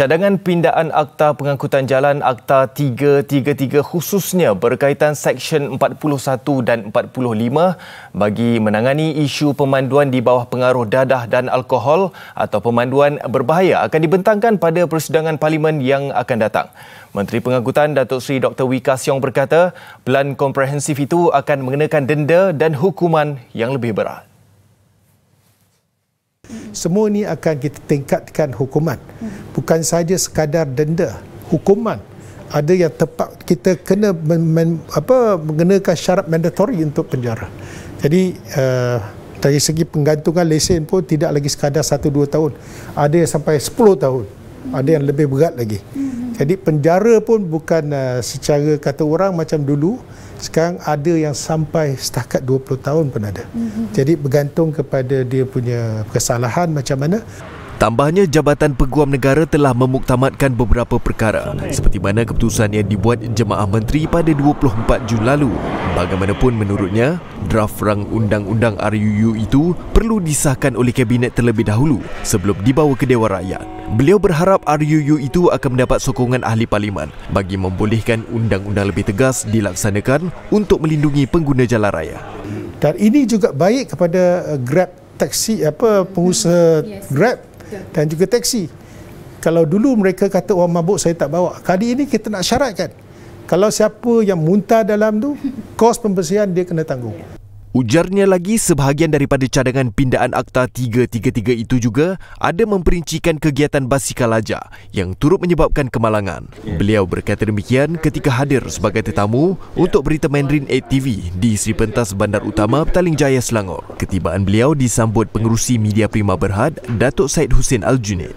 Cadangan pindaan Akta Pengangkutan Jalan Akta 333 khususnya berkaitan Seksyen 41 dan 45 bagi menangani isu pemanduan di bawah pengaruh dadah dan alkohol atau pemanduan berbahaya akan dibentangkan pada persidangan Parlimen yang akan datang. Menteri Pengangkutan Datuk Seri Dr. Wika Siong berkata, pelan komprehensif itu akan mengenakan denda dan hukuman yang lebih berat semua ini akan kita tingkatkan hukuman bukan saja sekadar denda hukuman ada yang tepat kita kena men, men, apa mengenakan syarat mandatory untuk penjara jadi uh, dari segi penggantungan lesen pun tidak lagi sekadar 1 2 tahun ada yang sampai 10 tahun ada yang lebih berat lagi jadi penjara pun bukan uh, secara kata orang macam dulu. Sekarang ada yang sampai setakat 20 tahun pun ada. Mm-hmm. Jadi bergantung kepada dia punya kesalahan macam mana. Tambahnya, Jabatan Peguam Negara telah memuktamadkan beberapa perkara seperti mana keputusan yang dibuat Jemaah Menteri pada 24 Jun lalu. Bagaimanapun menurutnya, draft rang undang-undang RUU itu perlu disahkan oleh Kabinet terlebih dahulu sebelum dibawa ke Dewan Rakyat. Beliau berharap RUU itu akan mendapat sokongan ahli parlimen bagi membolehkan undang-undang lebih tegas dilaksanakan untuk melindungi pengguna jalan raya. Dan ini juga baik kepada uh, Grab taksi apa pengusaha yes. Grab dan juga teksi. Kalau dulu mereka kata orang oh, mabuk saya tak bawa. Kali ini kita nak syaratkan. Kalau siapa yang muntah dalam tu, kos pembersihan dia kena tanggung. Ya. Ujarnya lagi, sebahagian daripada cadangan pindaan Akta 333 itu juga ada memperincikan kegiatan basikal ajar yang turut menyebabkan kemalangan. Beliau berkata demikian ketika hadir sebagai tetamu untuk berita Mandarin ATV di Sri Pentas Bandar Utama Petaling Jaya Selangor. Ketibaan beliau disambut pengerusi media prima berhad Datuk Said Hussein Al-Junid.